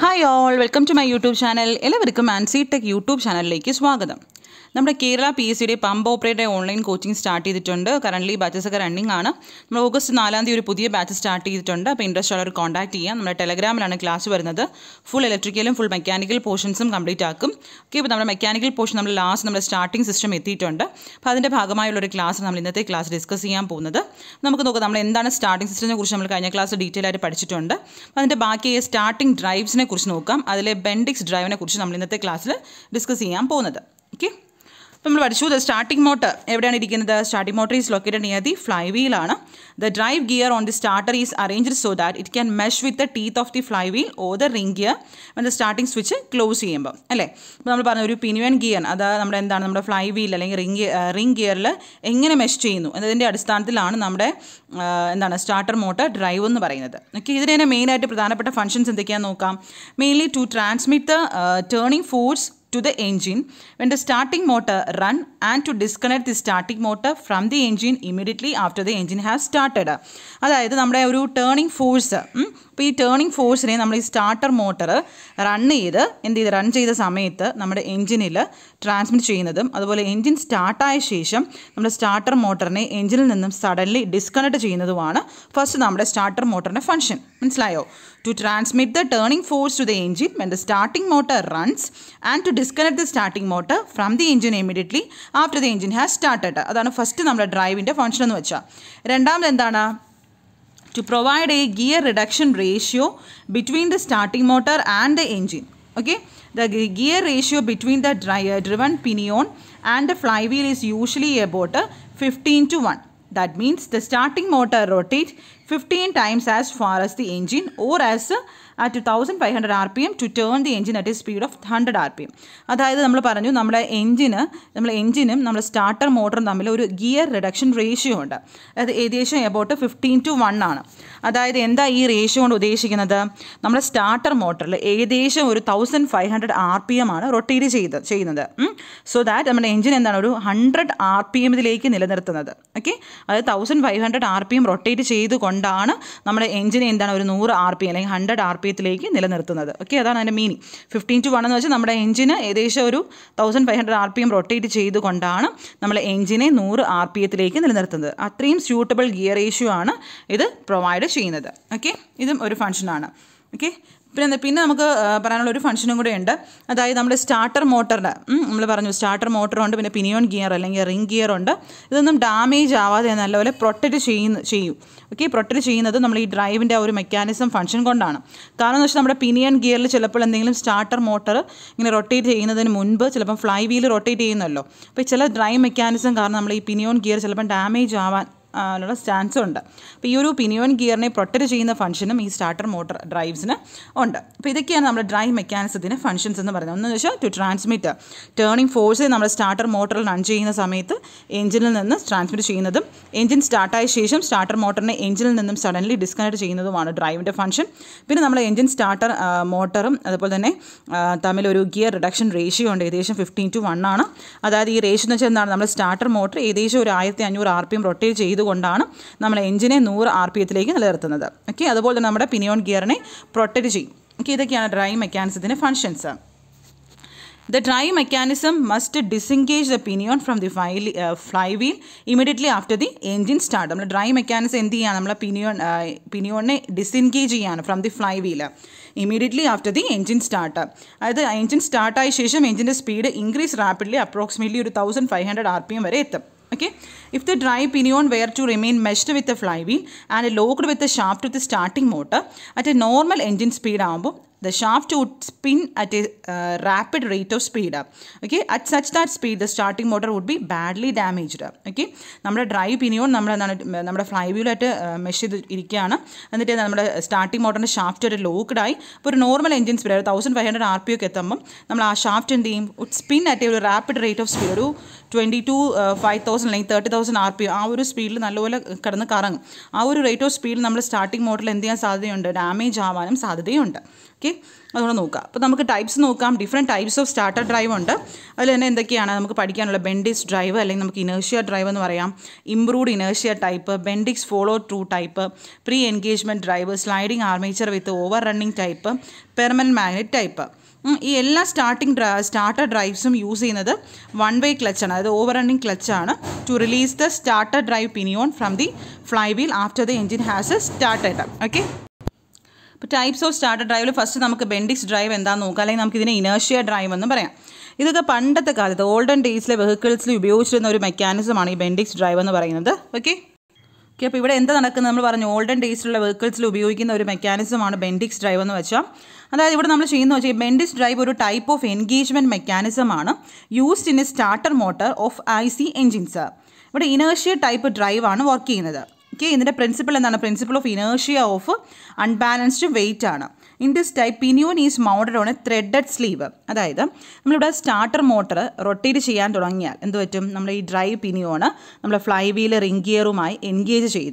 Hi all welcome to my YouTube channel എല്ലാവർക്കും Ancy tech YouTube ചാനലിലേക്ക് സ്വാഗതം നമ്മുടെ കേരള പി എസ് സിയുടെ pump operator online coaching start ചെയ്തിട്ടുണ്ട് കറൻ്റ് ബാച്ചസ് ഒക്കെ റണ്ണിംഗ് ആണ് നമ്മൾ ഓഗസ്റ്റ് നാലാം തീയതി ഒരു പുതിയ ബാച്ച് സ്റ്റാർട്ട് ചെയ്തിട്ടുണ്ട് അപ്പോൾ ഇൻട്രസ്റ്റ് ഉള്ളവർ കോൺടാക്ട് ചെയ്യാം നമ്മുടെ ടെലഗ്രാമിലാണ് ക്ലാസ് വരുന്നത് ഫുൾ ഇലക്ട്രിക്കലും ഫുൾ മെക്കാനിക്കൽ പോർഷൻസും കംപ്ലീറ്റ് ആക്കും ഓക്കെ ഇപ്പോൾ നമ്മുടെ മെക്കാനിക്കൽ പോർഷൻ നമ്മൾ ലാസ്റ്റ് നമ്മുടെ സ്റ്റാർട്ടിംഗ് സിസ്റ്റം എത്തിയിട്ടുണ്ട് അപ്പോൾ അതിൻ്റെ ഭാഗമായുള്ള ഒരു ക്ലാസ് നമ്മൾ ഇന്നത്തെ ക്ലാസ് ഡിസ്കസ് ചെയ്യാൻ പോകുന്നത് നമുക്ക് നോക്കാം നമ്മൾ എന്താണ് സ്റ്റാർട്ടിംഗ് സിസ്റ്റത്തിനെ കുറിച്ച് നമ്മൾ കഴിഞ്ഞ ക്ലാസ് ഡീറ്റെയിൽ ആയിട്ട് പഠിച്ചിട്ടുണ്ട് അതിൻ്റെ ബാക്കി സ്റ്റാർട്ടിംഗ് ഡ്രൈവ്സിനെ കുറിച്ച് നോക്കാം അതിലെ ബെൻഡിക്സ് ഡ്രൈവിനെ കുറിച്ച് നമ്മൾ ഇന്നത്തെ ക്ലാസ്സിൽ ഡിസ്കസ് ചെയ്യാൻ പോകുന്നത് ഓക്കെ നമ്മൾ പഠിച്ചു ദ സ്റ്റാർട്ടിംഗ് മോട്ടർ എവിടെയാണ് ഇരിക്കുന്നത് starting motor is located near the fly ആണ് the drive gear on the starter is arranged so that it can mesh with the teeth of the flywheel or the ring gear the starting switch close ചെയ്യുമ്പോൾ അല്ലേ അപ്പോൾ നമ്മൾ പറഞ്ഞ ഒരു പിനിവൻ gear അത് നമ്മുടെ എന്താണ് നമ്മുടെ ഫ്ലൈ വീൽ അല്ലെങ്കിൽ റിംഗ് റിംഗ് ഗിയറിൽ എങ്ങനെ മെഷ് ചെയ്യുന്നു എന്നതിൻ്റെ അടിസ്ഥാനത്തിലാണ് നമ്മുടെ എന്താണ് സ്റ്റാർട്ടർ മോട്ടർ ഡ്രൈവ് എന്ന് പറയുന്നത് ഓക്കെ ഇതിന് തന്നെ മെയിനായിട്ട് പ്രധാനപ്പെട്ട ഫങ്ഷൻസ് എന്തൊക്കെയാണെന്ന് നോക്കാം mainly to transmit the turning force to the engine when the starting motor run and to disconnect the starting motor from the engine immediately after the engine has started അതായത് നമ്മുടെ ഒരു turning force അപ്പോൾ ഈ turning ഫോഴ്സിനെ നമ്മൾ ഈ starter motor run ചെയ്ത് എന്ത് ചെയ്ത് റൺ ചെയ്ത സമയത്ത് നമ്മുടെ എഞ്ചിനിൽ ട്രാൻസ്മിറ്റ് ചെയ്യുന്നതും അതുപോലെ എഞ്ചിൻ സ്റ്റാർട്ടായ ശേഷം നമ്മുടെ സ്റ്റാർട്ടർ മോട്ടറിനെ എഞ്ചിനിൽ നിന്നും സഡൻലി ഡിസ്കണക്ട് ചെയ്യുന്നതുമാണ് ഫസ്റ്റ് നമ്മുടെ സ്റ്റാർട്ടർ മോട്ടറിൻ്റെ ഫംഗ്ഷൻ മനസ്സിലായോ to transmit the turning force to the engine when the starting motor runs and to disconnect the starting motor from the engine immediately after the engine has started അതാണ് first നമ്മുടെ ഡ്രൈവിൻ്റെ function എന്ന് വെച്ചാൽ രണ്ടാമത് എന്താണ് to provide a gear reduction ratio between the starting motor and the engine. Okay, the gear ratio between the uh, driven pinion and the flywheel is usually about uh, 15 to 1. That means the starting motor rotates fifteen times as as far the 15 times as far thousand five hundred R P M to turn the engine at a speed of hundred R P M അതായത് നമ്മൾ പറഞ്ഞു നമ്മുടെ എഞ്ചിന് നമ്മൾ എഞ്ചിനും നമ്മുടെ starter മോട്ടറും തമ്മിൽ ഒരു gear reduction ratio ഉണ്ട് അതായത് ഏകദേശം എബൌട്ട് ഫിഫ്റ്റീൻ ടു വൺ ആണ് അതായത് എന്താ ഈ റേഷ്യോ കൊണ്ട് ഉദ്ദേശിക്കുന്നത് നമ്മുടെ സ്റ്റാർട്ടർ മോട്ടറിൽ ഏകദേശം ഒരു thousand five hundred R P M ആണ് റൊട്ടേറ്റ് ചെയ്ത് ചെയ്യുന്നത് സോ ദാറ്റ് നമ്മുടെ എഞ്ചിൻ എന്താണ് ഒരു ഹൺഡ്രഡ് ആർ പി എമ്മിലേക്ക് നിലനിർത്തുന്നത് ഓക്കെ അതായത് thousand five hundred R P M rotate ചെയ്തുകൊണ്ട് കൊണ്ടാണ് നമ്മുടെ എഞ്ചിനെ എന്താണ് ഒരു നൂറ് ആർ പി അല്ലെങ്കിൽ ഹൺഡ്രഡ് ആർ പി എത്തിലേക്ക് നിലനിർത്തുന്നത് ഓക്കെ അതാണ് അതിൻ്റെ മീനിങ് ഫിഫ്റ്റീൻ ടു വൺ എന്ന് വെച്ചാൽ നമ്മുടെ എഞ്ചിന് ഏകദേശം ഒരു thousand five hundred R P M rotate ചെയ്തുകൊണ്ടാണ് നമ്മൾ എഞ്ചിനെ നൂറ് ആർ പി എത്തിലേക്ക് നിലനിർത്തുന്നത് അത്രയും സ്യൂട്ടബിൾ ഗിയർ റേഷ്യോ ആണ് ഇത് പ്രൊവൈഡ് ചെയ്യുന്നത് ഓക്കെ ഇതും ഒരു ഫങ്ഷനാണ് ഓക്കെ പിന്നെ പിന്നെ നമുക്ക് പറയാനുള്ള ഒരു ഫംഗ്ഷനും കൂടെ ഉണ്ട് അതായത് നമ്മുടെ സ്റ്റാർട്ടർ മോട്ടറിൻ്റെ നമ്മൾ പറഞ്ഞു സ്റ്റാർട്ടർ മോട്ടറുണ്ട് പിന്നെ പിനിയോൺ ഗിയർ അല്ലെങ്കിൽ റിംഗ് ഗിയർ ഉണ്ട് ഇതൊന്നും ഡാമേജ് ആവാതെ നല്ലപോലെ പ്രൊട്ടക്റ്റ് ചെയ്യുന്ന ചെയ്യും ഓക്കെ പ്രൊട്ടക്റ്റ് ചെയ്യുന്നത് നമ്മൾ ഈ ഡ്രൈവിൻ്റെ ആ ഒരു മെക്കാനിസം ഫംഗ്ഷൻ കൊണ്ടാണ് കാരണം എന്ന് വെച്ചാൽ നമ്മുടെ പിനിയൻ ഗിയറിൽ ചിലപ്പോൾ എന്തെങ്കിലും സ്റ്റാർട്ടർ മോട്ടർ ഇങ്ങനെ റൊട്ടേറ്റ് ചെയ്യുന്നതിന് മുൻപ് ചിലപ്പം ഫ്ലൈ വീൽ റൊട്ടേറ്റ് ചെയ്യുന്നല്ലോ അപ്പോൾ ചില ഡ്രൈവ് മെക്കാനിസം കാരണം നമ്മൾ ഈ പിനിയോൺ ഗിയർ ചിലപ്പം ഡാമേജ് ആവാൻ ഉള്ള സ്റ്റാൻസും ഉണ്ട് അപ്പോൾ ഈ ഒരു പിനിയോൻ ഗിയറിനെ പ്രൊട്ടക്റ്റ് ചെയ്യുന്ന ഫംഗ്ഷനും ഈ സ്റ്റാർട്ടർ മോട്ടോർ ഡ്രൈവ്സിന് ഉണ്ട് അപ്പോൾ ഇതൊക്കെയാണ് നമ്മുടെ ഡ്രൈവ് മെക്കാനിസത്തിൻ്റെ ഫംഗ്ഷൻസ് എന്ന് പറയുന്നത് ഒന്ന് വെച്ചാൽ ടു ട്രാൻസ്മിറ്റ് ടേണിംഗ് ഫോഴ്സ് നമ്മുടെ സ്റ്റാർട്ടർ മോട്ടറിൽ റൺ ചെയ്യുന്ന സമയത്ത് എഞ്ചിനിൽ നിന്ന് ട്രാൻസ്മിറ്റ് ചെയ്യുന്നതും എഞ്ചിൻ സ്റ്റാർട്ടായ ശേഷം സ്റ്റാർട്ടർ മോട്ടറിനെ എഞ്ചിനിൽ നിന്നും സഡൻലി ഡിസ്കണക്ട് ചെയ്യുന്നതുമാണ് ഡ്രൈവിൻ്റെ ഫംഗ്ഷൻ പിന്നെ നമ്മൾ എഞ്ചിൻ സ്റ്റാർട്ടർ മോട്ടറും അതുപോലെ തന്നെ തമ്മിലൊരു ഗിയർ റിഡക്ഷൻ റേഷ്യോ ഉണ്ട് ഏകദേശം ഫിഫ്റ്റീൻ ടു വൺ ആണ് അതായത് ഈ റേഷ്യോ എന്ന് വെച്ചാൽ എന്താണ് നമ്മുടെ സ്റ്റാർട്ടർ മോട്ടർ ഏകദേശം ഒരു ആയിരത്തി അഞ്ഞൂറ് ആർ പി എം റൊട്ടേറ്റ് ചെയ്തു ചെയ്തുകൊണ്ടാണ് നമ്മൾ എഞ്ചിനെ നൂറ് ആർ പി എത്തിലേക്ക് നിലനിർത്തുന്നത് ഓക്കെ അതുപോലെ തന്നെ നമ്മുടെ പിനിയോൺ ഗിയറിനെ പ്രൊട്ടക്റ്റ് ചെയ്യും ഓക്കെ ഇതൊക്കെയാണ് ഡ്രൈ മെക്കാനിസത്തിൻ്റെ functions mechanism must mechanism must disengage the pinion uh, uh, from the flywheel immediately after the engine start. നമ്മൾ ഡ്രൈ മെക്കാനിസം എന്ത് ചെയ്യുക നമ്മളെ പിനിയോൺ പിനിയോണിനെ ഡിസെൻഗേജ് ചെയ്യാണ് from the flywheel immediately after the engine start അതായത് എഞ്ചിൻ സ്റ്റാർട്ടായ ശേഷം എഞ്ചിൻ്റെ സ്പീഡ് ഇൻക്രീസ് റാപ്പിഡ്ലി അപ്രോക്സിമേറ്റ്ലി ഒരു thousand five hundred R P M വരെ എത്തും okay if the dry pinion were to remain meshed with the flywheel and locked with the shaft with the starting motor at a normal engine speed ആകുമ്പോൾ the shaft would spin at a rapid rate of speed okay at such that speed the the motor would be badly damaged okay നമ്മുടെ drive pinion നമ്മളെന്താണ് നമ്മുടെ fly വീലായിട്ട് mesh uh, ചെയ്ത് ഇരിക്കുകയാണ് എന്നിട്ട് നമ്മുടെ starting മോട്ടറിൻ്റെ shaft ഒരു ലോക്ക്ഡായി ഇപ്പോൾ ഒരു നോർമൽ എഞ്ചിൻ സ്പീഡ് ഒരു thousand five hundred R P ഒക്കെ എത്തുമ്പം നമ്മൾ ആ ഷാഫ്റ്റ് എന്ത് ചെയ്യും വുഡ് സ്പിൻ അറ്റ് ഒരു റാപ്പിഡ് റേറ്റ് ഓഫ് സ്പീഡ് ഒരു ട്വൻറ്റി ടു ഫൈവ് തൗസൻഡ് അല്ലെങ്കിൽ തേർട്ടി തൗസൻഡ് ആർ പി ആ ഒരു സ്പീഡിൽ നല്ലപോലെ കിടന്ന് കറങ്ങും ആ ഒരു റേറ്റ് ഓഫ് സ്പീഡിൽ നമ്മൾ സ്റ്റാർട്ടിംഗ് മോട്ടറിൽ എന്ത് ചെയ്യാൻ സാധ്യതയുണ്ട് ഡാമേജ് ആവാനും സാധ്യതയുണ്ട് ഓക്കെ അതുകൊണ്ട് നോക്കാം അപ്പോൾ നമുക്ക് ടൈപ്സ് നോക്കാം different types of starter drive ഉണ്ട് അതിൽ തന്നെ എന്തൊക്കെയാണ് നമുക്ക് പഠിക്കാനുള്ള ബെൻഡിക്സ് ഡ്രൈവ് അല്ലെങ്കിൽ നമുക്ക് ഇനേഴ്ഷ്യ ഡ്രൈവ് എന്ന് പറയാം improved inertia type Bendix follow through type pre engagement drive sliding armature with over running type permanent magnet type ഈ എല്ലാ സ്റ്റാർട്ടിംഗ് സ്റ്റാർട്ടർ ഡ്രൈവ്സും യൂസ് ചെയ്യുന്നത് വൺ വേ ക്ലച്ചാണ് അതായത് ഓവർ റണ്ണിങ് ക്ലച്ചാണ് to release the starter drive pinion from the flywheel after the engine has a item okay ഇപ്പോൾ types of starter ഡ്രൈവിൽ first നമുക്ക് ബെൻഡിക്സ് ഡ്രൈവ് എന്താണെന്ന് നോക്കാം അല്ലെങ്കിൽ നമുക്ക് ഇതിനെ ഇനേഷ്യ ഡ്രൈവ് എന്നും പറയാം ഇതൊക്കെ പണ്ടത്തെ കാലത്ത് ഓൾഡൻ ഡേയ്സിലെ വെഹിക്കിൾസിൽ ഉപയോഗിച്ചിരുന്ന ഒരു മെക്കാനിസമാണ് ഈ ബെൻഡിക്സ് ഡ്രൈവ് എന്ന് പറയുന്നത് ഓക്കെ ഓക്കെ അപ്പോൾ ഇവിടെ എന്താ നടക്കുന്നത് നമ്മൾ പറഞ്ഞു ഓൾഡൻ ഡേയ്സിലുള്ള വെഹിക്കിൾസിൽ ഉപയോഗിക്കുന്ന ഒരു മെക്കാനിസമാണ് ബെൻഡിക്സ് ഡ്രൈവ് എന്ന് വെച്ചാൽ അതായത് ഇവിടെ നമ്മൾ ചെയ്യുന്ന വെച്ചാൽ ബെൻഡിക്സ് ഡ്രൈവ് ഒരു ടൈപ്പ് ഓഫ് എൻഗേജ്മെൻറ്റ് മെക്കാനിസമാണ് used in a starter motor of I C engines ഇവിടെ ഇനേഷ്യ ടൈപ്പ് ഡ്രൈവാണ് വർക്ക് ചെയ്യുന്നത് ഓക്കെ ഇതിൻ്റെ പ്രിൻസിപ്പിൾ എന്താണ് principle of inertia of unbalanced weight ആണ് in this type pinion is mounted on a threaded sleeve അതായത് നമ്മളിവിടെ സ്റ്റാർട്ടർ മോട്ടർ റൊട്ടേറ്റ് ചെയ്യാൻ തുടങ്ങിയാൽ എന്ത് പറ്റും നമ്മൾ ഈ ഡ്രൈ പിനിയോണ് നമ്മൾ ഫ്ലൈ വീലർ റിംഗിയറുമായി എൻഗേജ് ചെയ്ത്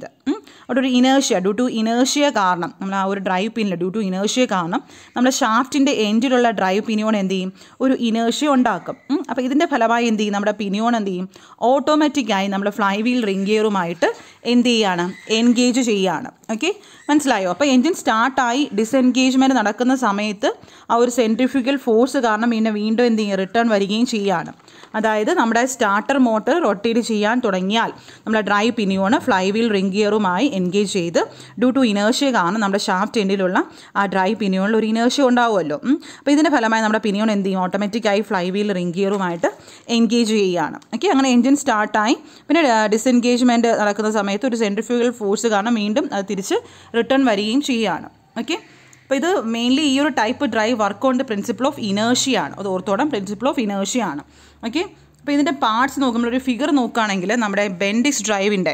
അവിടെ ഒരു ഇനേഴ്ഷ്യ ഡ്യൂ ടു ഇനേഴ്ഷ്യ കാരണം നമ്മൾ ആ ഒരു ഡ്രൈവ് പിന്നിൽ ഡ്യൂ ടു ഇനേഴ്ഷ്യ കാരണം നമ്മുടെ ഷാഫ്റ്റിൻ്റെ എൻഡിലുള്ള ഡ്രൈവ് പിനിയോൺ എന്ത് ചെയ്യും ഒരു ഇനേഴ്ഷ്യ ഉണ്ടാക്കും അപ്പോൾ ഇതിൻ്റെ ഫലമായി എന്ത് ചെയ്യും നമ്മുടെ പിനിയോൺ എന്ത് ചെയ്യും ഓട്ടോമാറ്റിക്കായി നമ്മുടെ ഫ്ലൈ വീൽ റിംഗ് ഗിയറുമായിട്ട് എന്ത് ചെയ്യുകയാണ് എൻഗേജ് ചെയ്യുകയാണ് ഓക്കെ മനസ്സിലായോ അപ്പോൾ എൻജിൻ സ്റ്റാർട്ടായി ഡിസെൻഗേജ്മെൻറ്റ് നടക്കുന്ന സമയത്ത് ആ ഒരു സെൻട്രിഫ്യൂഗൽ ഫോഴ്സ് കാരണം പിന്നെ വീണ്ടും എന്ത് ചെയ്യും റിട്ടേൺ വരികയും ചെയ്യുകയാണ് അതായത് നമ്മുടെ സ്റ്റാർട്ടർ മോട്ടർ റൊട്ടേറ്റ് ചെയ്യാൻ തുടങ്ങിയാൽ നമ്മുടെ ഡ്രൈവ് പിനിയോണ് ഫ്ലൈ വീൽ റിംഗ് ഗിയറുമായി എൻഗേജ് ചെയ്ത് ഡ്യൂ ടു ഇനേഴ്ഷ്യ കാരണം നമ്മുടെ ഷാഫ്റ്റ് എൻഡിലുള്ള ആ ഡ്രൈ പിനിയോണിൽ ഒരു ഇനേഴ്ഷ്യ ഉണ്ടാവുമല്ലോ അപ്പോൾ ഇതിൻ്റെ ഫലമായി നമ്മുടെ പിനിയോൺ എന്ത് ചെയ്യും ഓട്ടോമാറ്റിക്കായി ഫ്ലൈ വീൽ റിംഗ് ഗിയറുമായിട്ട് എൻഗേജ് ചെയ്യുകയാണ് ഓക്കെ അങ്ങനെ എൻജിൻ സ്റ്റാർട്ടായി പിന്നെ ഡിസെൻഗേജ്മെൻറ്റ് നടക്കുന്ന സമയത്ത് ഒരു സെൻട്രിഫ്യൂഗൽ ഫോഴ്സ് കാരണം വീണ്ടും അത് തിരിച്ച് റിട്ടേൺ വരികയും ചെയ്യുകയാണ് ഓക്കെ അപ്പോൾ ഇത് മെയിൻലി ഈ ഒരു type drive work on the principle of ഇനേഴ്ഷിയാണ് അത് ഓർത്തോടം പ്രിൻസിപ്പിൾ ഓഫ് ഇനേഴ്ഷിയാണ് ഓക്കെ അപ്പോൾ ഇതിൻ്റെ പാർട്സ് നോക്കുമ്പോൾ ഒരു ഫിഗർ നോക്കുകയാണെങ്കിൽ നമ്മുടെ ബെൻഡിസ് ഡ്രൈവിൻ്റെ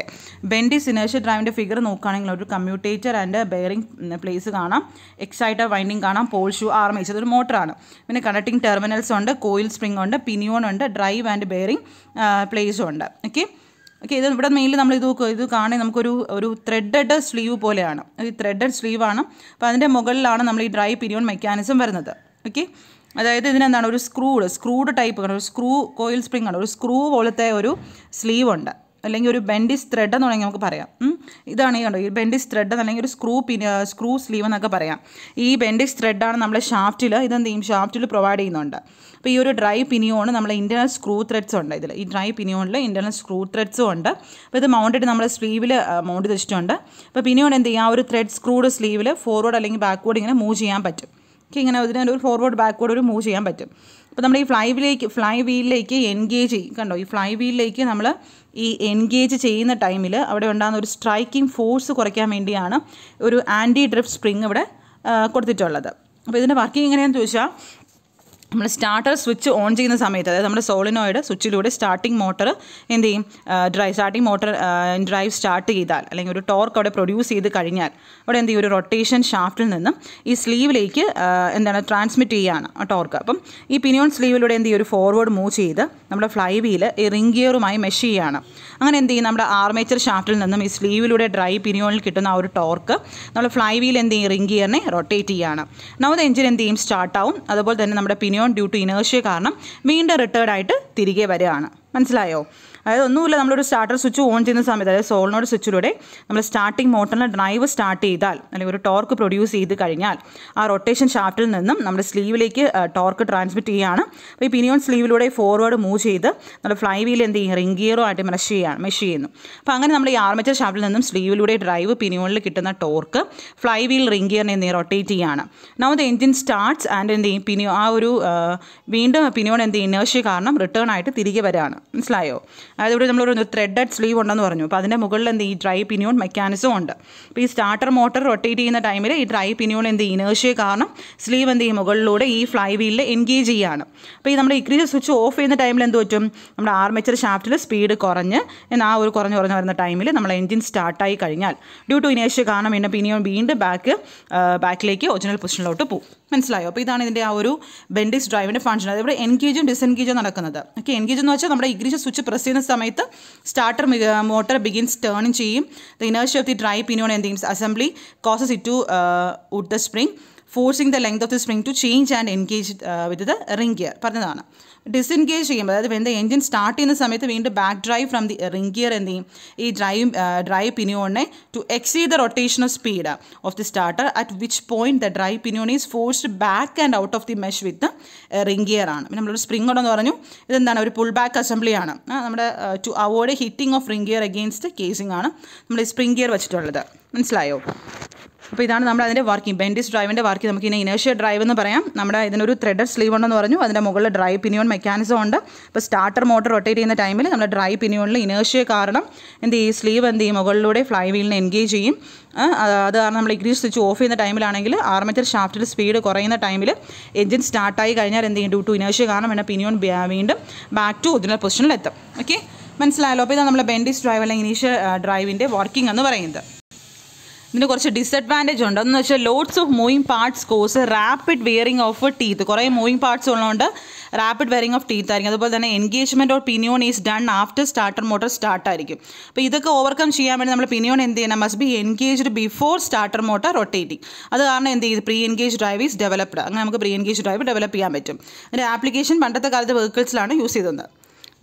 ബെൻഡിസ് ഇനേഴ്ഷ്യ ഡ്രൈവിൻ്റെ ഫിഗർ നോക്കുകയാണെങ്കിൽ ഒരു കമ്മ്യൂട്ടേറ്റർ ആൻഡ് ബെയറിംഗ് പ്ലേസ് കാണാം എക്സൈറ്റർ വൈൻഡിങ് കാണാം പോൾ ഷൂ ആർമേച്ചർ അതൊരു മോട്ടറാണ് പിന്നെ കണക്റ്റിംഗ് ടെർമിനൽസ് ഉണ്ട് കോയിൽ സ്പ്രിംഗ് ഉണ്ട് പിനിയോൺ ഉണ്ട് ഡ്രൈവ് ആൻഡ് ബെയറിംഗ് പ്ലേസും ഉണ്ട് ഓക്കെ ഓക്കെ ഇത് ഇവിടെ മെയിനിൽ നമ്മൾ ഇത് ഇത് കാണാൻ നമുക്കൊരു ഒരു ത്രെഡഡ് സ്ലീവ് പോലെയാണ് ഈ ത്രെഡഡ് സ്ലീവാണ് അപ്പോൾ അതിൻ്റെ മുകളിലാണ് നമ്മൾ ഈ ഡ്രൈവ് പിനിയോൺ മെക്കാനിസം വരുന്നത് ഓക്കെ അതായത് ഇതിനെന്താണ് ഒരു സ്ക്രൂഡ് സ്ക്രൂഡ് ടൈപ്പ് ഒരു സ്ക്രൂ കോയിൽ സ്പ്രിംഗ് ആണ് ഒരു സ്ക്രൂ പോലത്തെ ഒരു സ്ലീവ് ഉണ്ട് അല്ലെങ്കിൽ ഒരു ബെൻഡിസ് ത്രെഡ് എന്ന് വേണമെങ്കിൽ നമുക്ക് പറയാം ഇതാണ് ഈ കണ്ടോ ഈ ബെൻഡിസ് ത്രെഡ് അല്ലെങ്കിൽ ഒരു സ്ക്രൂ പിന്നെ സ്ക്രൂ സ്ലീവ് എന്നൊക്കെ പറയാം ഈ ബെൻഡിസ് ത്രെഡാണ് നമ്മളെ ഷാഫ്റ്റിൽ ഇതെന്ത് ചെയ്യും ഷാഫ്റ്റിൽ പ്രൊവൈഡ് ചെയ്യുന്നുണ്ട് അപ്പോൾ ഈ ഒരു ഡ്രൈ പിനിയോണ് നമ്മളെ ഇൻറ്റർണൽ സ്ക്രൂ ത്രെഡ്സ് ഉണ്ട് ഇതിൽ ഈ ഡ്രൈ പിനിയോണിൽ ഇൻറ്റർണൽ സ്ക്രൂ ത്രെഡ്സും ഉണ്ട് അപ്പോൾ ഇത് മൗണ്ടഡ് നമ്മുടെ സ്ലീവിൽ മൗണ്ട് ചെയ്തിട്ടുണ്ട് അപ്പോൾ പിനിയോൺ എന്ത് ചെയ്യുക ആ ഒരു ത്രെഡ് സ്ക്രൂഡ് സ്ലീവിൽ ഫോർവേഡ് അല്ലെങ്കിൽ ബാക്ക്വേഡ് ഇങ്ങനെ മൂവ് ചെയ്യാൻ പറ്റും നമുക്ക് ഇങ്ങനെ ഇതിനെ ഒരു ഫോർവേഡ് ബാക്ക്വേഡ് ഒരു മൂവ് ചെയ്യാൻ പറ്റും അപ്പോൾ നമ്മൾ ഈ ഫ്ലൈ വീലേക്ക് ഫ്ലൈ വീലിലേക്ക് എൻഗേജ് ചെയ്യും കണ്ടോ ഈ ഫ്ലൈ വീലിലേക്ക് നമ്മൾ ഈ എൻഗേജ് ചെയ്യുന്ന ടൈമിൽ അവിടെ ഉണ്ടാകുന്ന ഒരു സ്ട്രൈക്കിംഗ് ഫോഴ്സ് കുറയ്ക്കാൻ വേണ്ടിയാണ് ഒരു ആൻറ്റി ഡ്രിഫ്റ്റ് സ്പ്രിങ് ഇവിടെ കൊടുത്തിട്ടുള്ളത് അപ്പോൾ ഇതിൻ്റെ വർക്കിംഗ് എങ്ങനെയാണെന്ന് ചോദിച്ചാൽ നമ്മൾ സ്റ്റാർട്ടർ സ്വിച്ച് ഓൺ ചെയ്യുന്ന സമയത്ത് അതായത് നമ്മുടെ സോളിനോയിഡ് സ്വിച്ചിലൂടെ സ്റ്റാർട്ടിംഗ് മോട്ടർ എന്ത് ചെയ്യും drive starting motor drive start ചെയ്താൽ അല്ലെങ്കിൽ ഒരു ടോർക്ക് അവിടെ പ്രൊഡ്യൂസ് ചെയ്ത് കഴിഞ്ഞാൽ അവിടെ എന്ത് ചെയ്യും ഒരു റൊട്ടേഷൻ ഷാഫ്റ്റിൽ നിന്നും ഈ സ്ലീവിലേക്ക് എന്താണ് ട്രാൻസ്മിറ്റ് ചെയ്യുകയാണ് ആ ടോർക്ക് അപ്പം ഈ പിനിയോൺ സ്ലീവിലൂടെ എന്ത് ചെയ്യും ഒരു ഫോർവേഡ് മൂവ് ചെയ്ത് നമ്മുടെ ഫ്ലൈ വീൽ ഈ റിംഗ് ഗിയറുമായി മെഷ് ചെയ്യുകയാണ് അങ്ങനെ എന്ത് ചെയ്യും നമ്മുടെ ആർമേച്ചർ ഷാഫ്റ്റിൽ നിന്നും ഈ സ്ലീവിലൂടെ ഡ്രൈ പിനിയോണിൽ കിട്ടുന്ന ആ ഒരു ടോർക്ക് നമ്മൾ ഫ്ലൈ വീൽ എന്ത് ചെയ്യും റിംഗ് ഗിയറിനെ റൊട്ടേറ്റ് ചെയ്യുകയാണ് നമ്മുടെ എഞ്ചിൻ എന്ത് ചെയ്യും സ്റ്റാർട്ടാവും അതുപോലെ തന്നെ നമ്മുടെ pinion on due to inertia കാരണം വീണ്ടും റിട്ടേർഡ് ആയിട്ട് തിരികെ വരികയാണ് മനസ്സിലായോ അതായത് ഒന്നുമില്ല നമ്മളൊരു സ്റ്റാർട്ടർ സ്വിച്ച് ഓൺ ചെയ്യുന്ന സമയത്ത് അതായത് സോളിനോട് സ്വിച്ചിലൂടെ നമ്മൾ സ്റ്റാർട്ടിംഗ് മോട്ടറിന് ഡ്രൈവ് സ്റ്റാർട്ട് ചെയ്താൽ അല്ലെങ്കിൽ ഒരു ടോർക്ക് പ്രൊഡ്യൂസ് ചെയ്ത് കഴിഞ്ഞാൽ ആ റൊട്ടേഷൻ ഷാഫ്റ്റിൽ നിന്നും നമ്മുടെ സ്ലീവിലേക്ക് ടോർക്ക് ട്രാൻസ്മിറ്റ് ചെയ്യുകയാണ് അപ്പോൾ ഈ പിനിയോൺ സ്ലീവിലൂടെ ഫോർവേഡ് മൂവ് ചെയ്ത് നമ്മൾ ഫ്ലൈ വീൽ എന്ത് ചെയ്യും റിംഗ് ഗിയറോ ആയിട്ട് മെഷ് ചെയ്യാണ് മെഷ് ചെയ്യുന്നു അപ്പോൾ അങ്ങനെ നമ്മൾ ഈ ആർമേച്ചർ ഷാഫ്റ്റിൽ നിന്നും സ്ലീവിലൂടെ ഡ്രൈവ് പിനിയോണിൽ കിട്ടുന്ന ടോർക്ക് ഫ്ലൈ വീൽ റിംഗ് ഗിയറിനെ എന്ത് റൊട്ടേറ്റ് ചെയ്യുകയാണ് now the engine starts and എന്ത് ചെയ്യും പിനിയോ ആ ഒരു വീണ്ടും പിനിയോൺ എന്ത് ഇനേഴ്ഷ്യ കാരണം റിട്ടേൺ ആയിട്ട് തിരികെ വരാണ് മനസ്സിലായോ ഇവിടെ നമ്മളൊരു ത്രെഡഡ് സ്ലീവ് ഉണ്ടെന്ന് പറഞ്ഞു അപ്പോൾ അതിൻ്റെ മുകളിൽ എന്ത് ഈ ഡ്രൈ പിനിയോൺ മെക്കാനിസം ഉണ്ട് അപ്പോൾ ഈ സ്റ്റാർട്ടർ മോട്ടർ റൊട്ടേറ്റ് ചെയ്യുന്ന ടൈമിൽ ഈ ഡ്രൈ പിനിയോൺ എന്ത് ഇനേഴ്ഷ്യ കാരണം സ്ലീവ് എന്ത് ഈ മുകളിലൂടെ ഈ ഫ്ലൈ വീലിൽ എൻഗേജ് ചെയ്യുകയാണ് അപ്പോൾ ഈ നമ്മുടെ ഇക്രീസ് സ്വിച്ച് ഓഫ് ചെയ്യുന്ന ടൈമിൽ എന്ത് പറ്റും നമ്മുടെ ആർമേച്ചർ ഷാഫ്റ്റിൽ സ്പീഡ് കുറഞ്ഞ് ആ ഒരു കുറഞ്ഞ് കുറഞ്ഞ് വരുന്ന ടൈമിൽ നമ്മൾ എൻജിൻ സ്റ്റാർട്ടായി കഴിഞ്ഞാൽ ഡ്യൂ ടു ഇനേഷ്യ കാരണം പിന്നെ പിനിയോൺ വീണ്ടും ബാക്ക് ബാക്കിലേക്ക് ഒറിജിനൽ പൊസിഷനിലോട്ട് പോകും മനസ്സിലായോ അപ്പോൾ ഇതാണ് ഇതിൻ്റെ ആ ഒരു ബെൻഡിക്സ് ഡ്രൈവിൻ്റെ ഫങ്ഷൻ ഇവിടെ എൻഗേജും ഡിസെൻഗേജും നടക്കുന്നത് ഓക്കെ എൻഗേജ് എന്ന് വെച്ചാൽ നമ്മുടെ ഇഗ്രീഷൻ സ്വിച്ച് പ്രസ് ചെയ്യുന്ന സമയത്ത് സ്റ്റാർട്ടർ മോട്ടർ ബിഗിൻസ് ടേണിങ് ചെയ്യും the inertia of the drive pinion എന്ത് അസംബ്ലി കോസസ് ഇറ്റ് ടു ഉഡ് the spring forcing the length of the spring to change and engage with the ring gear പറഞ്ഞതാണ് disengage ചെയ്യുമ്പോൾ അതായത് when the engine start ചെയ്യുന്ന സമയത്ത് വീണ്ടും back drive from the ring gear എന്ത് ചെയ്യും ഈ ഡ്രൈവ് ഡ്രൈവ് uh, പിനിയോണിനെ to exceed the rotation of speed of the starter at which point the drive pinion is forced back and out of the mesh with ring gear ആണ് പിന്നെ നമ്മളൊരു spring ഉണ്ടെന്ന് പറഞ്ഞു ഇതെന്താണ് ഒരു പുൾ ബാക്ക് അസംബ്ലി ആണ് നമ്മുടെ to avoid hitting of ring gear against casing ആണ് നമ്മൾ ഈ സ്പ്രിംഗ് ഗിയർ വെച്ചിട്ടുള്ളത് മനസ്സിലായോ അപ്പോൾ ഇതാണ് നമ്മൾ അതിൻ്റെ വർക്കിംഗ് ബെൻഡിസ് ഡ്രൈവിൻ്റെ വർക്കിംഗ് നമുക്ക് ഇനി ഇനേഷ്യ ഡ്രൈവ് എന്ന് പറയാം നമ്മുടെ ഇതിനൊരു ത്രെഡഡ് സ്ലീവ് ഉണ്ടെന്ന് പറഞ്ഞു അതിൻ്റെ മുകളിൽ ഡ്രൈ പിനിയോൺ മെക്കാനിസം ഉണ്ട് അപ്പോൾ സ്റ്റാർട്ടർ മോട്ടർ റൊട്ടേറ്റ് ചെയ്യുന്ന ടൈമിൽ നമ്മുടെ ഡ്രൈ പിനിയോണിൽ ഇനേഷ്യ കാരണം എന്ത് ഈ സ്ലീവ് എന്ത് ചെയ്യും മുകളിലൂടെ ഫ്ലൈ വീലിനെ എൻഗേജ് ചെയ്യും അത് കാരണം നമ്മൾ ഇഗ്രീസ് സ്വിച്ച് ഓഫ് ചെയ്യുന്ന ടൈമിലാണെങ്കിൽ ആർമേച്ചർ ഷാഫ്റ്റിൽ സ്പീഡ് കുറയുന്ന ടൈമിൽ എഞ്ചിൻ സ്റ്റാർട്ടായി കഴിഞ്ഞാൽ എന്ത് ചെയ്യും ഡ്യൂ ടു ഇനേഷ്യ കാരണം വേണ്ട പിനിയോൺ വീണ്ടും ബാക്ക് ടു ഒറിജിനൽ പൊസിഷനിലെത്തും ഓക്കെ മനസ്സിലായല്ലോ അപ്പോൾ ഇതാണ് നമ്മൾ ബെൻഡിസ് ഡ്രൈവ് അല്ലെങ്കിൽ ഇനീഷ്യ ഡ്രൈവിൻ്റെ വർക്കിംഗ് എന്ന് പറയുന്നത് ഇതിന് കുറച്ച് ഡിസഡ്വാൻറ്റേജ് ഉണ്ട് എന്ന് വെച്ചാൽ loads of moving parts cause rapid wearing of teeth കുറേ മൂവിങ് പാർട്സ് ഉള്ളതുകൊണ്ട് റാപ്പിഡ് വെയറിംഗ് ഓഫ് ടീത്ത് ആയിരിക്കും അതുപോലെ തന്നെ engagement or pinion is done after starter motor start ആയിരിക്കും അപ്പോൾ ഇതൊക്കെ ഓവർകം ചെയ്യാൻ വേണ്ടി നമ്മൾ പിനിയോൺ എന്ത് ചെയ്യണം must be engaged before starter motor rotating അത് കാരണം എന്ത് ചെയ്ത് pre engage drive is developed അങ്ങനെ നമുക്ക് പ്രീ എൻഗേജ് ഡ്രൈവ് ഡെവലപ്പ് ചെയ്യാൻ പറ്റും അതിൻ്റെ ആപ്ലിക്കേഷൻ പണ്ടത്തെ കാലത്ത് വെഹിക്കിൾസിലാണ് യൂസ് ചെയ്തത്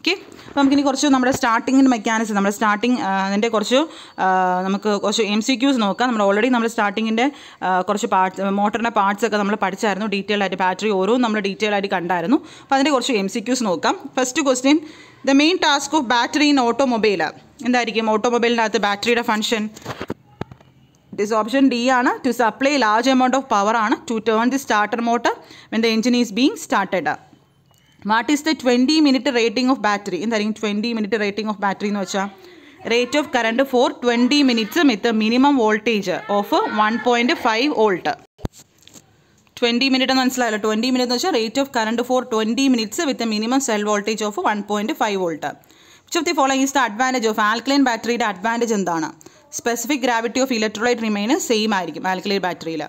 ഓക്കെ അപ്പോൾ നമുക്കിനി കുറച്ച് നമ്മുടെ സ്റ്റാർട്ടിങ്ങിൻ്റെ മെക്കാനിസം നമ്മുടെ സ്റ്റാർട്ടിങ് അതിൻ്റെ കുറച്ച് നമുക്ക് കുറച്ച് എം സി ക്യൂസ് നോക്കാം നമ്മൾ ഓൾറെഡി നമ്മൾ സ്റ്റാർട്ടിങ്ങിൻ്റെ കുറച്ച് പാർട്സ് മോട്ടറിൻ്റെ പാർട്സ് ഒക്കെ നമ്മൾ പഠിച്ചായിരുന്നു ഡീറ്റെയിൽ ആയിട്ട് ബാറ്ററി ഓരോ നമ്മൾ ഡീറ്റെയിൽ ആയിട്ട് കണ്ടായിരുന്നു അപ്പോൾ അതിൻ്റെ കുറച്ച് എം സി ക്യൂസ് നോക്കാം first question the main task of battery in automobile എന്തായിരിക്കും ഓട്ടോമൊബൈലിൻ്റെ അകത്ത് ബാറ്ററിയുടെ function it is option D ആണ് to supply large amount of power ആണ് to turn the starter motor when the engine is being started what is the twenty minute rating of battery എന്തായിരിക്കും twenty minute rating of battery എന്ന് വെച്ചാൽ rate of current for twenty minutes with minimum voltage of one point five volt twenty minute എന്ന് മനസ്സിലായല്ലോ twenty minute എന്ന് വെച്ചാൽ rate of current for twenty minutes with minimum cell voltage of one point five volt which of the follow is the advantage of alkaline ബാറ്ററിയുടെ advantage എന്താണ് specific gravity of electrolyte remain same ആയിരിക്കും alkaline ബാറ്ററിയിൽ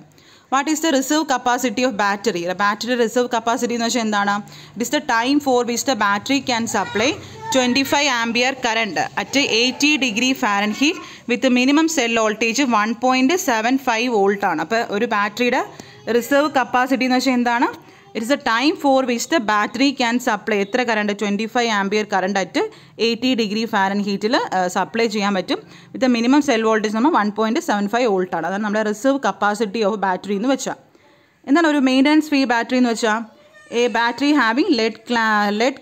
what is the reserve capacity of battery battery reserve capacity എന്ന് വെച്ചാൽ എന്താണ് it is the time for which the battery can supply twenty five ampere current at eighty degree Fahrenheit with minimum cell voltage one point seven five വോൾട്ടാണ് അപ്പോൾ ഒരു ബാറ്ററിയുടെ reserve capacity എന്ന് വെച്ചാൽ എന്താണ് it's a time for which the battery can supply എത്ര current twenty five ampere current at eighty degree ഫാരൻ ഹീറ്റിൽ സപ്ലൈ ചെയ്യാൻ പറ്റും with a minimum cell voltage നമ്മൾ വൺ പോയിൻറ്റ് സെവൻ ഫൈവ് വോൾട്ടാണ് അതാണ് നമ്മുടെ റിസർവ് കപ്പാസിറ്റി ഓഫ് ബാറ്ററി എന്ന് വെച്ചാൽ എന്താണ് ഒരു മെയിൻ്റനൻസ് ഫ്രീ ബാറ്ററി എന്ന് വെച്ചാൽ എ ബാറ്ററി ഹാവിങ് ലെഡ് ക്ലാ ലെഡ്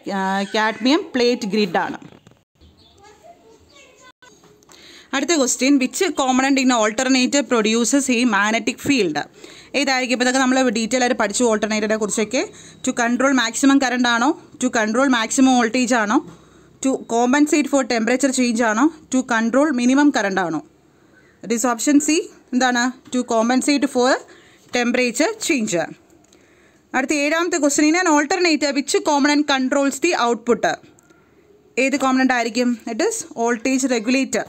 കാഡ്മിയം പ്ലേറ്റ് ഗ്രിഡാണ് അടുത്ത question which component in alternator produces ഈ മാഗ്നറ്റിക് ഫീൽഡ് ഏതായിരിക്കും ഇതൊക്കെ നമ്മൾ ഡീറ്റെയിൽ ആയിട്ട് പഠിച്ചു ഓൾട്ടർനേറ്ററെ കുറിച്ചൊക്കെ ടു കൺട്രോൾ മാക്സിമം കറണ്ട് ആണോ ടു കൺട്രോൾ മാക്സിമം വോൾട്ടേജ് ആണോ to compensate for temperature change ആണോ ടു കൺട്രോൾ മിനിമം കറണ്ട് ആണോ ദിസ് ഓപ്ഷൻ സി എന്താണ് to compensate for temperature change അടുത്ത ഏഴാമത്തെ ക്വസ്റ്റ്യൻ ഞാൻ alternator which common and controls the output ഏത് കോമണൻ്റ് ആയിരിക്കും ഇറ്റ് ഇസ് വോൾട്ടേജ് റെഗുലേറ്റർ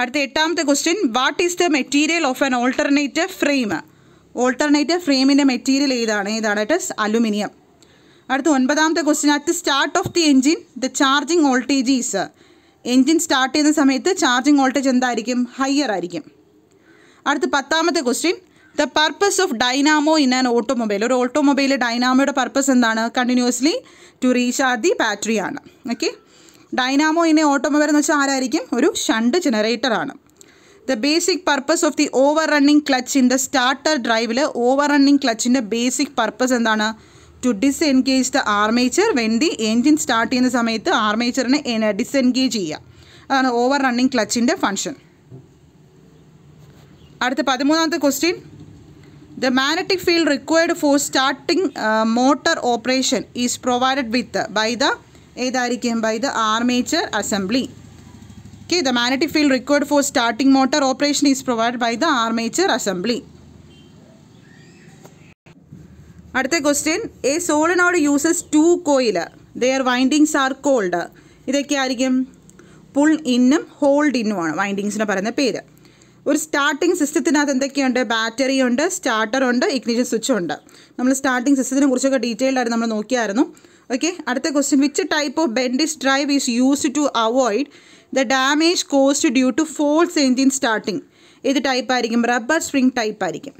അടുത്ത എട്ടാമത്തെ question what is the material of an alternative frame alternative ഫ്രെയിമിൻ്റെ മെറ്റീരിയൽ ഏതാണ് ഏതാണ് ഇറ്റ് ഇസ് അലുമിനിയം അടുത്ത ഒൻപതാമത്തെ question at start of the engine the charging voltage is engine start ചെയ്യുന്ന സമയത്ത് ചാർജിങ് വോൾട്ടേജ് എന്തായിരിക്കും ഹയർ ആയിരിക്കും അടുത്ത പത്താമത്തെ question the purpose of dynamo in an automobile ഒരു ഓട്ടോമൊബൈൽ ഡൈനാമോയുടെ പർപ്പസ് എന്താണ് continuously to recharge the battery ആണ് ഓക്കെ ഡൈനാമോ ഇൻ ഓട്ടോമൊബൈൽ എന്ന് വെച്ചാൽ ആരായിരിക്കും ഒരു ഷണ്ട് ജനറേറ്ററാണ് the basic purpose of the over running clutch in the starter ഡ്രൈവിൽ ഓവർ റണ്ണിങ് ക്ലച്ചിൻ്റെ ബേസിക് പർപ്പസ് എന്താണ് to disengage the armature when the engine start ചെയ്യുന്ന സമയത്ത് ആർമേച്ചറിനെ ഡിസ്എൻഗേജ് ചെയ്യുക അതാണ് ഓവർ റണ്ണിങ് ക്ലച്ചിൻ്റെ ഫങ്ഷൻ അടുത്ത പതിമൂന്നാമത്തെ question the magnetic field required for starting motor operation is provided with by the ഏതായിരിക്കും by the armature assembly okay the magnetic field record for starting motor operation is provide by the armature assembly അടുത്ത question a solenoid uses to the are windings are called ഇതൊക്കെ ആയിരിക്കും pull ഇന്നും hold ഇന്നുമാണ് വൈൻഡിങ്സിന് പറയുന്ന പേര് ഒരു starting സിസ്റ്റത്തിനകത്ത് എന്തൊക്കെയുണ്ട് battery ഉണ്ട് starter ഉണ്ട് ഇഗ്നിഷൻ സ്വിച്ച് ഉണ്ട് നമ്മൾ സ്റ്റാർട്ടിംഗ് സിസ്റ്റത്തിനെ കുറിച്ചൊക്കെ ഡീറ്റെയിൽഡ് ആയിട്ട് നമ്മൾ നോക്കിയായിരുന്നു ഓക്കെ അടുത്ത question which type of Bendix drive is used to avoid the damage caused due to false engine starting ഏത് ടൈപ്പ് ആയിരിക്കും റബ്ബർ സ്പ്രിംഗ് ടൈപ്പ് ആയിരിക്കും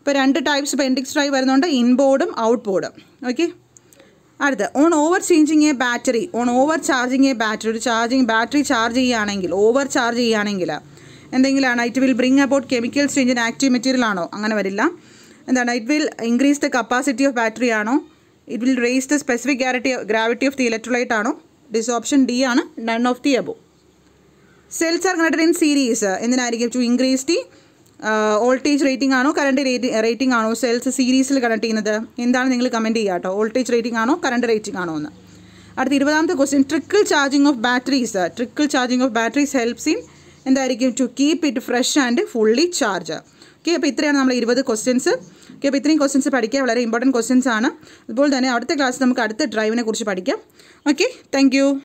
ഇപ്പോൾ രണ്ട് ടൈപ്പ്സ് ബെൻഡിക്സ് ഡ്രൈവ് വരുന്നുണ്ട് ഇൻബോർഡും ഔട്ട് ബോർഡും ഓക്കെ അടുത്ത് on over changing a battery on over charging a battery ഒരു ചാർജിങ് ബാറ്ററി ചാർജ് ചെയ്യുകയാണെങ്കിൽ ഓവർ ചാർജ് ചെയ്യുകയാണെങ്കിൽ എന്തെങ്കിലാണ് it will bring about chemical change in active material ആണോ അങ്ങനെ വരില്ല എന്താണ് it will increase the capacity of battery ആണോ it will raise the specific gravity of the electrolyte ആണോ ദിസ് ഓപ്ഷൻ ഡി ആണ് none of the above cells are connected in series എന്തിനായിരിക്കും to increase the voltage rating ആണോ current rating ആണോ cells സീരീസിൽ connect ചെയ്യുന്നത് എന്താണ് നിങ്ങൾ കമൻറ്റ് ചെയ്യുക കേട്ടോ വോൾട്ടേജ് റേറ്റിംഗ് ആണോ കറണ്ട് റേറ്റിംഗ് ആണോ എന്ന് അടുത്ത ഇരുപതാമത്തെ question trickle charging of batteries trickle charging of batteries helps in എന്തായിരിക്കും to keep it fresh and fully charge okay അപ്പോൾ ഇത്രയാണ് നമ്മൾ ഇരുപത് ക്വസ്റ്റ്യൻസ് ഓക്കെ അപ്പോൾ ഇത്രയും ക്വസ്റ്റ്യൻസ് പഠിക്കുക വളരെ ഇമ്പോർട്ടൻറ്റ് ക്വസ്റ്റ്യൻസ് ആണ് അതുപോലെ തന്നെ അടുത്ത ക്ലാസ് നമുക്ക് അടുത്ത ഡ്രൈവിനെ കുറിച്ച് പഠിക്കാം ഓക്കെ താങ്ക്